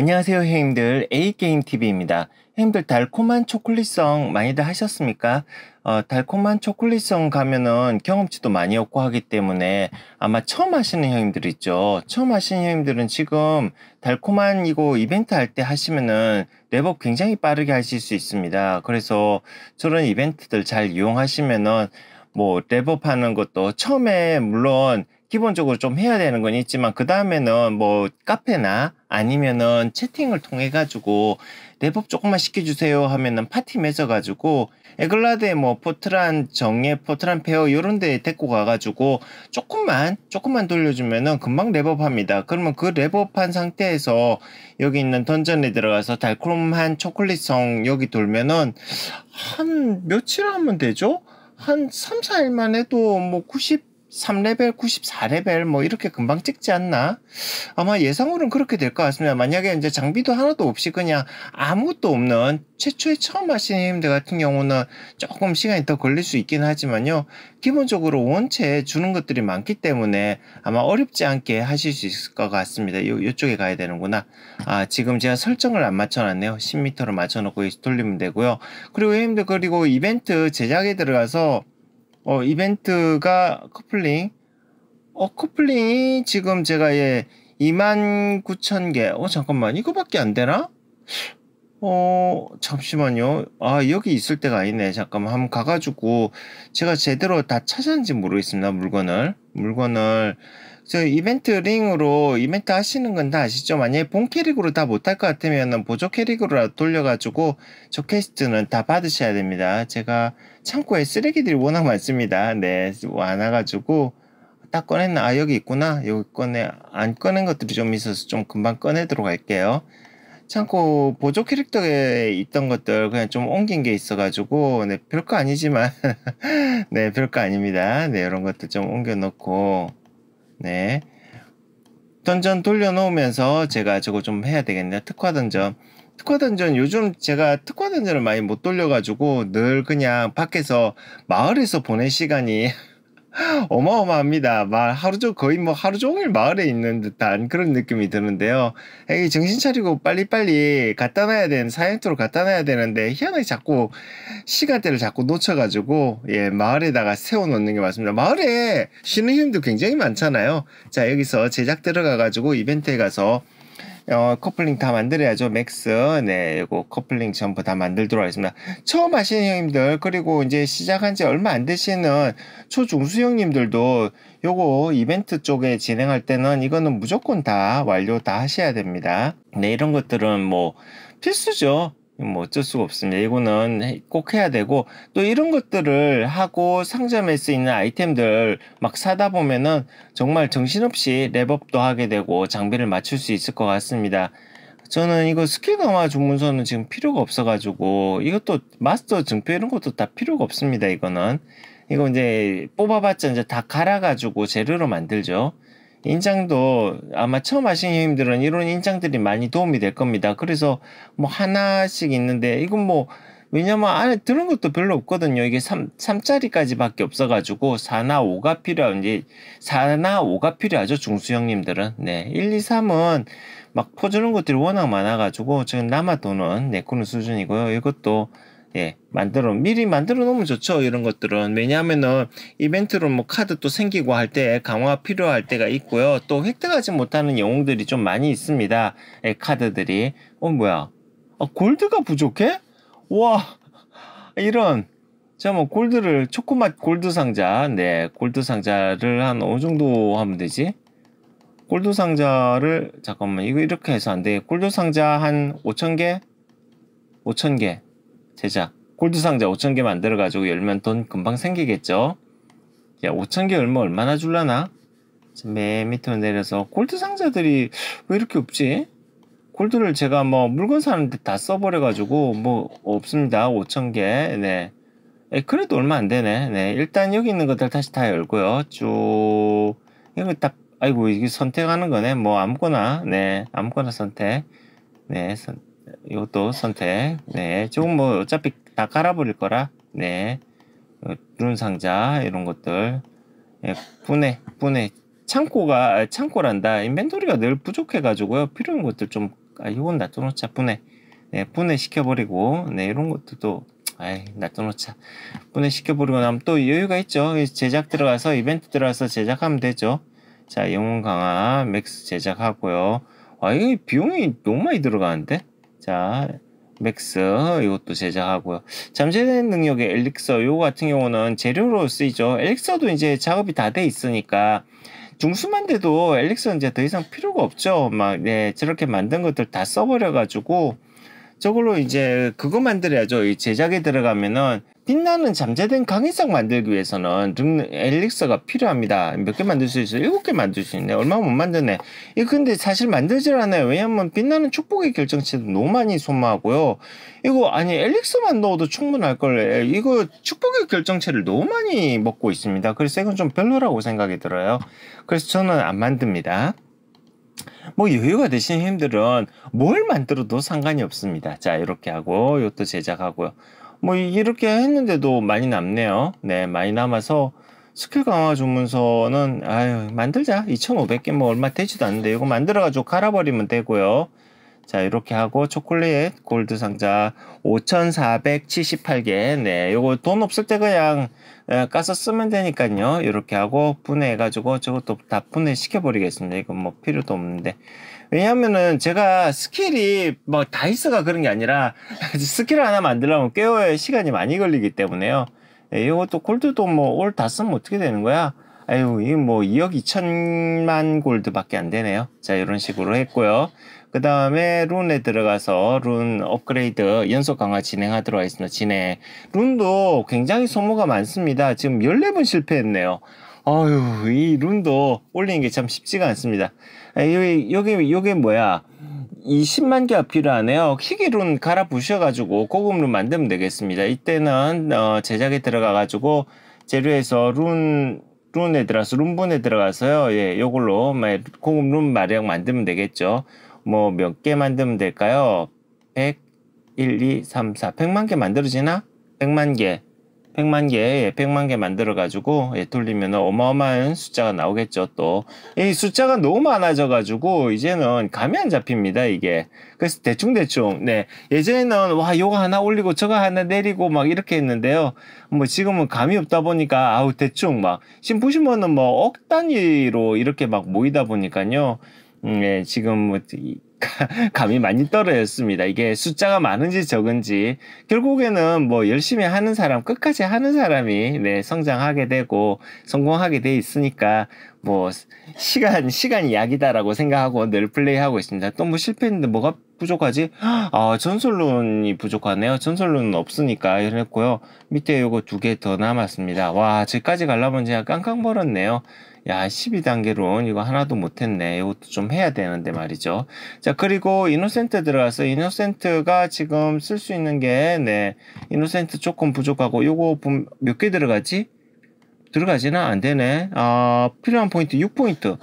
안녕하세요 해임들 A게임TV입니다. 해임들 달콤한 초콜릿성 많이들 하셨습니까? 어, 달콤한 초콜릿성 가면은 경험치도 많이 얻고 하기 때문에 아마 처음 하시는 형님들 있죠. 처음 하시는 형님들은 지금 달콤한 이거 이벤트 할 때 하시면은 레버 굉장히 빠르게 하실 수 있습니다. 그래서 저런 이벤트들 잘 이용하시면은 뭐 랩업 하는 것도 처음에 물론 기본적으로 좀 해야 되는 건 있지만 그 다음에는 뭐 카페나 아니면은 채팅을 통해 가지고 랩업 조금만 시켜주세요 하면은 파티 맺어가지고 에글라드에 뭐 포트란 정예 포트란 페어 요런 데 데리고 가가지고 조금만 조금만 돌려주면은 금방 레업합니다 그러면 그레업한 상태에서 여기 있는 던전에 들어가서 달콤한 초콜릿성 여기 돌면은 한 며칠 하면 되죠? 한 3, 4일만 해도 뭐 90, 93레벨, 94레벨 뭐 이렇게 금방 찍지 않나? 아마 예상으로는 그렇게 될 것 같습니다. 만약에 이제 장비도 하나도 없이 그냥 아무것도 없는 최초에 처음 하시는 힘들 같은 경우는 조금 시간이 더 걸릴 수 있긴 하지만요. 기본적으로 원체 주는 것들이 많기 때문에 아마 어렵지 않게 하실 수 있을 것 같습니다. 요, 요쪽에 가야 되는구나. 아, 지금 제가 설정을 안 맞춰놨네요. 10m로 맞춰놓고 돌리면 되고요. 그리고 형님들 그리고 이벤트 제작에 들어가서 어, 이벤트가 커플링. 어, 커플링이 지금 제가 예, 29,000개. 어, 잠깐만. 이거밖에 안 되나? 어, 잠시만요. 아, 여기 있을 때가 아니네. 잠깐만. 한번 가가지고 제가 제대로 다 찾았는지 모르겠습니다. 물건을. 물건을. 저 이벤트 링으로 이벤트 하시는 건 다 아시죠? 만약에 본 캐릭으로 다 못 할 것 같으면 보조 캐릭으로 돌려가지고 저 퀘스트는 다 받으셔야 됩니다. 제가 창고에 쓰레기들이 워낙 많습니다. 네, 많아가지고 딱 꺼냈나? 아, 여기 있구나. 여기 꺼내, 안 꺼낸 것들이 좀 있어서 좀 금방 꺼내도록 할게요. 참고 보조 캐릭터에 있던 것들 그냥 좀 옮긴 게 있어가지고 네 별거 아니지만 네 별거 아닙니다 네 이런 것도좀 옮겨 놓고 네. 던전 돌려놓으면서 제가 저거 좀 해야 되겠네요. 특화 던전. 특화 던전 요즘 제가 특화 던전을 많이 못 돌려가지고 늘 그냥 밖에서 마을에서 보낸 시간이 어마어마합니다. 말 하루 종 거의 뭐 하루 종일 마을에 있는 듯한 그런 느낌이 드는데요. 이 정신 차리고 빨리빨리 갖다 놔야 되는 사이언트로 갖다 놔야 되는데 희한하게 자꾸 시간대를 자꾸 놓쳐가지고 예 마을에다가 세워놓는 게 맞습니다. 마을에 쉬는 힘도 굉장히 많잖아요. 자 여기서 제작 들어가가지고 이벤트에 가서 어, 커플링 다 만들어야죠. 맥스. 네, 이거 커플링 전부 다 만들도록 하겠습니다. 처음 하시는 형님들, 그리고 이제 시작한 지 얼마 안 되시는 초중수 형님들도 요거 이벤트 쪽에 진행할 때는 이거는 무조건 다 완료 다 하셔야 됩니다. 네, 이런 것들은 뭐 필수죠. 뭐 어쩔 수가 없습니다. 이거는 꼭 해야 되고 또 이런 것들을 하고 상점에 쓰이는 아이템들 막 사다 보면은 정말 정신없이 랩업도 하게 되고 장비를 맞출 수 있을 것 같습니다. 저는 이거 스킬강화 주문서는 지금 필요가 없어가지고 이것도 마스터 증표 이런 것도 다 필요가 없습니다. 이거는 이거 이제 뽑아봤자 이제 다 갈아가지고 재료로 만들죠. 인장도 아마 처음 하시는 님들은 이런 인장들이 많이 도움이 될 겁니다. 그래서 뭐 하나씩 있는데 이건 뭐 왜냐면 안에 들은 것도 별로 없거든요. 이게 3, 3짜리까지밖에 없어가지고 4나 5가 필요한, 이 4나 5가 필요하죠. 중수형님들은. 네. 1, 2, 3은 막 퍼주는 것들이 워낙 많아가지고 지금 남아도는 내꾸는 네, 수준이고요. 이것도 예, 만들어 미리 만들어 놓으면 좋죠. 이런 것들은 왜냐하면은 이벤트로 뭐 카드 또 생기고 할 때 강화 필요할 때가 있고요. 또 획득하지 못하는 영웅들이 좀 많이 있습니다. 예, 카드들이 어 뭐야? 아, 골드가 부족해? 와 이런 자, 뭐, 골드를, 초코맛 골드 상자, 네, 골드 상자를 한 어느 정도 하면 되지? 골드 상자를, 잠깐만, 이거 이렇게 해서 안 돼. 골드 상자 한 5,000개? 5,000개. 제작, 골드 상자 5,000개 만들어가지고 열면 돈 금방 생기겠죠? 야, 5,000개 얼마, 얼마나 줄라나? 맨 밑으로 내려서 골드 상자들이 왜 이렇게 없지? 골드를 제가 뭐 물건 사는데 다 써버려가지고 뭐 없습니다. 5,000개. 네. 예, 그래도 얼마 안 되네. 네. 일단 여기 있는 것들 다시 다 열고요. 쭉. 이거 딱, 아이고, 이게 선택하는 거네. 뭐 아무거나. 네. 아무거나 선택. 네. 선, 택 이것도 선택. 네, 조금 뭐 어차피 다 깔아버릴 거라. 네, 어, 누른 상자 이런 것들. 네, 분해, 분해. 창고가 아, 창고란다. 인벤토리가 늘 부족해가지고요. 필요한 것들 좀 아, 이건 놔둬놓자. 분해. 네, 분해시켜버리고, 네, 이런 것도 또, 아이, 놔둬놓자. 분해시켜버리고 나면 또 여유가 있죠. 제작 들어가서, 이벤트 들어가서 제작하면 되죠. 자, 영웅 강화, 맥스 제작하고요. 아, 이 비용이 너무 많이 들어가는데? 자, 맥스 이것도 제작하고요. 잠재된 능력의 엘릭서 요거 같은 경우는 재료로 쓰이죠. 엘릭서도 이제 작업이 다 돼 있으니까 중수만 돼도 엘릭서 이제 더 이상 필요가 없죠. 막 네, 저렇게 만든 것들 다 써버려 가지고 저걸로 이제 그거 만들어야죠. 이 제작에 들어가면은 빛나는 잠재된 강의성 만들기 위해서는 등 엘릭서가 필요합니다. 몇 개 만들 수 있어요? 일곱 개 만들 수 있네. 얼마 못 만드네. 이 예, 근데 사실 만들질 않아요. 왜냐면 빛나는 축복의 결정체도 너무 많이 소모하고요. 이거 아니 엘릭서만 넣어도 충분할 걸. 예, 이거 축복의 결정체를 너무 많이 먹고 있습니다. 그래서 이건 좀 별로라고 생각이 들어요. 그래서 저는 안 만듭니다. 뭐 여유가 되신 힘들은 뭘 만들어도 상관이 없습니다. 자 이렇게 하고 이것도 제작하고요. 뭐 이렇게 했는데도 많이 남네요. 네, 많이 남아서 스킬 강화 주문서는 아유 만들자 2,500개 뭐 얼마 되지도 않는데 이거 만들어가지고 갈아버리면 되고요. 자 이렇게 하고 초콜릿 골드 상자 5,478개 네이거돈 없을 때 그냥 가서 쓰면 되니까요 이렇게 하고 분해해가지고 저것도 다 분해시켜 버리겠습니다 이건 뭐 필요도 없는데 왜냐하면은 제가 스킬이 막 뭐 다이스가 그런 게 아니라 스킬 하나 만들려면 깨워야 시간이 많이 걸리기 때문에요. 예, 이것도 골드도 뭐 올 다 쓰면 어떻게 되는 거야? 아유, 이뭐 2억 2천만 골드밖에 안 되네요. 자, 이런 식으로 했고요. 그 다음에 룬에 들어가서 룬 업그레이드 연속 강화 진행하도록 하겠습니다. 진행. 룬도 굉장히 소모가 많습니다. 지금 14번 실패했네요. 아유 이룬도 올리는 게 참 쉽지가 않습니다. 아, 여기, 여기, 여기 뭐야. 20만 개가 필요하네요. 희귀룬 갈아 부셔가지고 고급룬 만들면 되겠습니다. 이때는 어, 제작에 들어가가지고 재료에서 룬, 룬에 들어가서 룬분에 들어가서요. 예, 요걸로 고급룬 마력 만들면 되겠죠. 뭐 몇 개 만들면 될까요? 100, 1, 2, 3, 4, 100만 개 만들어지나? 100만 개. 100만 개, 100만 개 만들어가지고 예, 돌리면 어마어마한 숫자가 나오겠죠 또. 이 숫자가 너무 많아져가지고 이제는 감이 안 잡힙니다 이게. 그래서 대충대충 네 예전에는 와 요거 하나 올리고 저거 하나 내리고 막 이렇게 했는데요. 뭐 지금은 감이 없다 보니까 아우 대충 막 지금 보시면은 뭐 억 단위로 이렇게 막 모이다 보니까요. 네, 지금 뭐 감이 많이 떨어졌습니다. 이게 숫자가 많은지 적은지 결국에는 뭐 열심히 하는 사람 끝까지 하는 사람이 네, 성장하게 되고 성공하게 돼 있으니까 뭐 시간 시간이 약이다라고 생각하고 늘 플레이하고 있습니다. 또 뭐 실패했는데 뭐가 부족하지? 아, 전설론이 부족하네요. 전설론은 없으니까 이랬고요. 밑에 요거 두 개 더 남았습니다. 와, 저까지 가려면 제가 깡깡 벌었네요. 야, 12단계론 이거 하나도 못했네. 이것도 좀 해야 되는데 말이죠. 자, 그리고 이노센트 들어가서 이노센트가 지금 쓸 수 있는 게, 네, 이노센트 조금 부족하고 요거 몇 개 들어갔지? 들어가지나 안 되네. 아, 필요한 포인트 6포인트.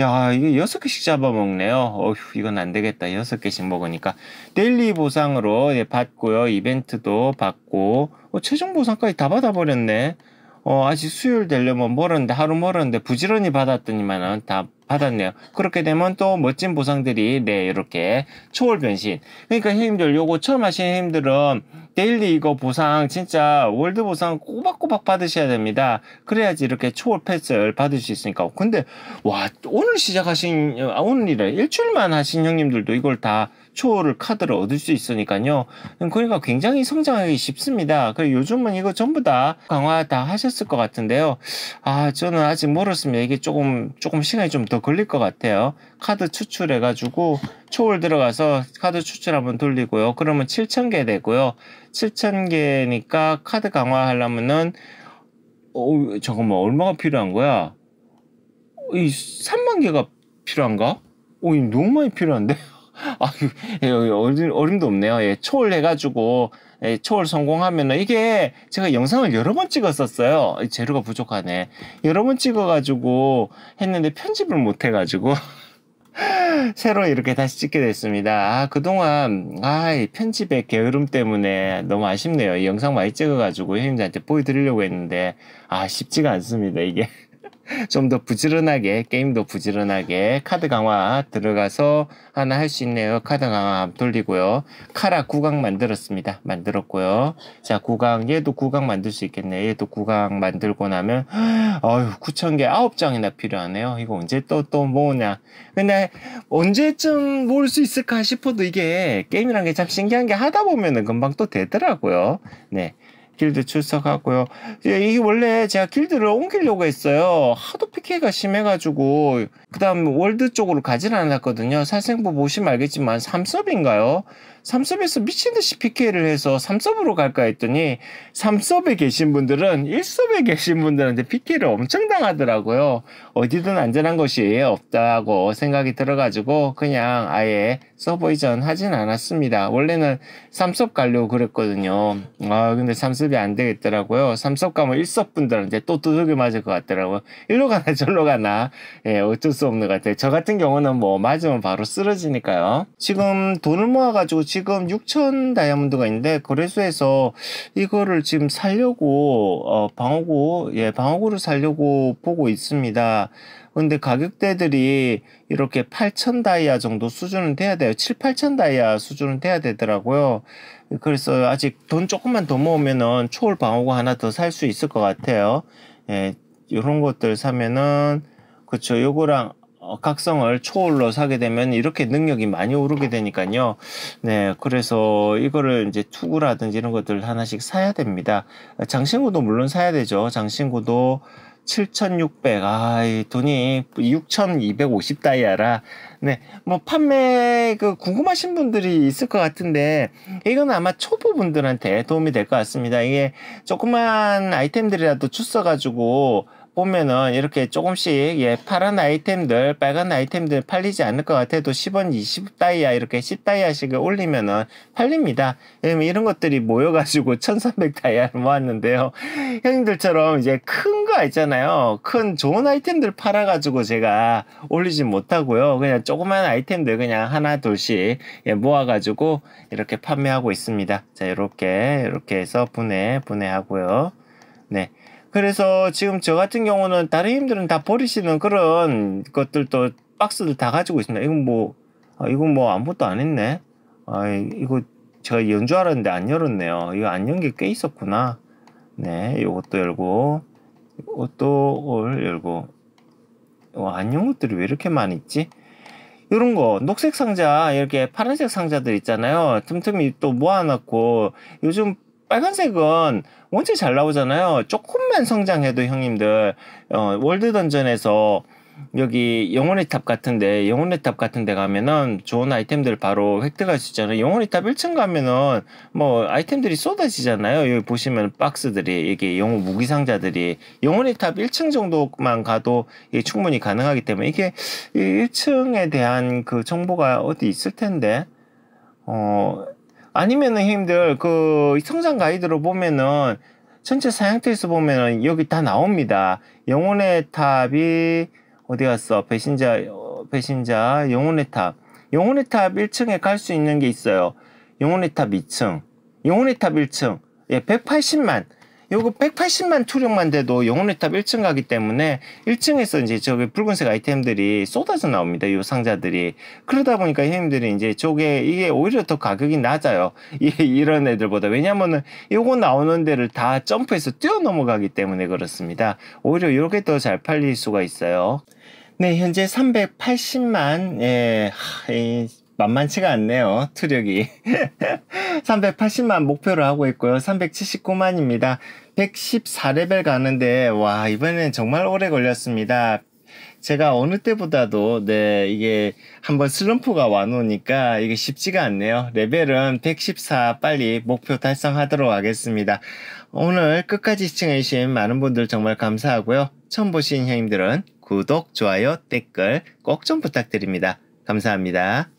야, 이거 6개씩 잡아먹네요. 어휴, 이건 안 되겠다. 6개씩 먹으니까. 데일리 보상으로 예, 받고요. 이벤트도 받고, 어, 최종 보상까지 다 받아버렸네. 어, 아직 수요일 되려면 모르는데 뭐 하루 모르는데 부지런히 받았더니만은 어, 다 받았네요. 그렇게 되면 또 멋진 보상들이, 네, 이렇게 초월 변신. 그러니까 형님들, 요거 처음 하시는 형님들은 데일리 이거 보상, 진짜 월드 보상 꼬박꼬박 받으셔야 됩니다. 그래야지 이렇게 초월 패스를 받을 수 있으니까. 근데, 와, 오늘 시작하신, 어, 아, 오늘이래. 일주일만 하신 형님들도 이걸 다 초월을 카드를 얻을 수 있으니까요. 음, 그러니까 굉장히 성장하기 쉽습니다. 그리고 요즘은 이거 전부 다 강화 다 하셨을 것 같은데요. 아, 저는 아직 멀었습니다. 이게 조금, 조금 시간이 좀 더 걸릴 것 같아요. 카드 추출해가지고 초월 들어가서 카드 추출 한번 돌리고요. 그러면 7,000개 되고요. 7,000개니까 카드 강화하려면은 어, 잠깐만, 얼마가 필요한 거야? 이 3만 개가 필요한가? 오, 이 너무 많이 필요한데? 아, 예, 어림, 어림도 없네요. 예, 초월 해가지고 예, 초월 성공하면은 이게 제가 영상을 여러 번 찍었었어요. 재료가 부족하네. 여러 번 찍어가지고 했는데 편집을 못 해가지고 새로 이렇게 다시 찍게 됐습니다. 아, 그동안, 아, 편집의 게으름 때문에 너무 아쉽네요. 이 영상 많이 찍어가지고 형님들한테 보여드리려고 했는데, 아, 쉽지가 않습니다, 이게. 좀더 부지런하게 게임도 부지런하게 카드 강화 들어가서 하나 할 수 있네요. 카드 강화 돌리고요. 카라 구강 만들었습니다. 만들었고요. 자 구강 얘도 구강 만들 수 있겠네. 얘도 구강 만들고 나면 어휴 9,000개 9장이나 필요하네요. 이거 언제 또또 또 모으냐. 근데 언제쯤 모을 수 있을까 싶어도 이게 게임이란 게 참 신기한 게 하다 보면은 금방 또 되더라고요. 네. 길드 출석하고요. 이게 원래 제가 길드를 옮기려고 했어요. 하도 피해가 심해가지고 그다음 월드 쪽으로 가진 않았거든요. 살생부 보시면 알겠지만 3섭인가요? 3섭에서 미친듯이 PK를 해서 3섭으로 갈까 했더니 3섭에 계신 분들은 1섭에 계신 분들한테 PK를 엄청 당하더라고요. 어디든 안전한 것이 없다고 생각이 들어가지고 그냥 아예 서버 이전 하진 않았습니다. 원래는 삼섭 가려고 그랬거든요. 아 근데 삼섭이 안 되겠더라고요. 삼섭 가면 일섭 분들한테 또두둑이 맞을 것 같더라고요. 일로 가나 절로 가나 예 어쩔 수 없는 것 같아요. 저 같은 경우는 뭐 맞으면 바로 쓰러지니까요. 지금 돈을 모아가지고 지금 6천 다이아몬드가 있는데 거래소에서 이거를 지금 살려고 어, 방어구 예 방어구를 살려고 보고 있습니다. 근데 가격대들이 이렇게 8천 다이아 정도 수준은 돼야 돼요. 7, 8천 다이아 수준은 돼야 되더라고요. 그래서 아직 돈 조금만 더 모으면은 초월 방어구 하나 더 살 수 있을 것 같아요. 예, 이런 것들 사면은 그쵸 요거랑 각성을 초월로 사게 되면 이렇게 능력이 많이 오르게 되니까요. 네, 그래서 이거를 이제 투구라든지 이런 것들 하나씩 사야 됩니다. 장신구도 물론 사야 되죠. 장신구도 7,600. 아, 이 돈이 6,250 다이아라 네, 뭐 판매 그 궁금하신 분들이 있을 것 같은데 이건 아마 초보분들한테 도움이 될 것 같습니다. 이게 조그만 아이템들이라도 추써가지고 보면은 이렇게 조금씩 예 파란 아이템들 빨간 아이템들 팔리지 않을 것 같아도 10원 20다이아 이렇게 10다이아씩을 올리면은 팔립니다 음, 이런 것들이 모여가지고 1300다이아를 모았는데요 형님들처럼 이제 큰 거 있잖아요 큰 좋은 아이템들 팔아가지고 제가 올리지 못하고요 그냥 조그만 아이템들 그냥 하나 둘씩 예, 모아가지고 이렇게 판매하고 있습니다. 자 이렇게 이렇게 해서 분해 분해하고요. 네. 그래서 지금 저 같은 경우는 다른 힘들은 다 버리시는 그런 것들도 박스를 다 가지고 있습니다. 이건 뭐, 아, 이건 뭐 아무것도 안 했네. 아, 이거 제가 연줄 알았는데 안 열었네요. 이거 안연게꽤 있었구나. 네, 이것도 열고, 이것도 열고. 와, 안연 것들이 왜 이렇게 많이 있지? 이런 거 녹색 상자 이렇게 파란색 상자들 있잖아요. 틈틈이 또 모아놨고 요즘 빨간색은 원체 잘 나오잖아요. 조금만 성장해도 형님들 어, 월드 던전에서 여기 영혼의 탑 같은데 영혼의 탑 같은데 가면은 좋은 아이템들 바로 획득할 수 있잖아요. 영혼의 탑 1층 가면은 뭐 아이템들이 쏟아지잖아요. 여기 보시면 박스들이 이게 영혼 무기 상자들이 영혼의 탑 1층 정도만 가도 이게 충분히 가능하기 때문에 이게 1층에 대한 그 정보가 어디 있을 텐데 어 아니면은 힘들 그 성장 가이드로 보면은 전체 사양테스트 보면은 여기 다 나옵니다. 영혼의 탑이 어디 갔어? 배신자, 어, 배신자, 영혼의 탑. 영혼의 탑 1층에 갈 수 있는 게 있어요. 영혼의 탑 2층. 영혼의 탑 1층. 예, 180만. 요거 180만 투력만 돼도 영혼의 탑 1층 가기 때문에 1층에서 이제 저기 붉은색 아이템들이 쏟아져 나옵니다. 요 상자들이. 그러다 보니까 형님들이 이제 저게 이게 오히려 더 가격이 낮아요. 예, 이런 애들보다. 왜냐면은 요거 나오는 데를 다 점프해서 뛰어 넘어가기 때문에 그렇습니다. 오히려 요게 더 잘 팔릴 수가 있어요. 네, 현재 380만, 예, 하, 이, 만만치가 않네요. 투력이. 380만 목표로 하고 있고요. 379만입니다. 114레벨 가는데, 와, 이번엔 정말 오래 걸렸습니다. 제가 어느 때보다도 네 이게 한번 슬럼프가 와놓으니까 이게 쉽지가 않네요 레벨은 114 빨리 목표 달성하도록 하겠습니다 오늘 끝까지 시청해주신 많은 분들 정말 감사하고요 처음 보신 형님들은 구독, 좋아요, 댓글 꼭 좀 부탁드립니다. 감사합니다.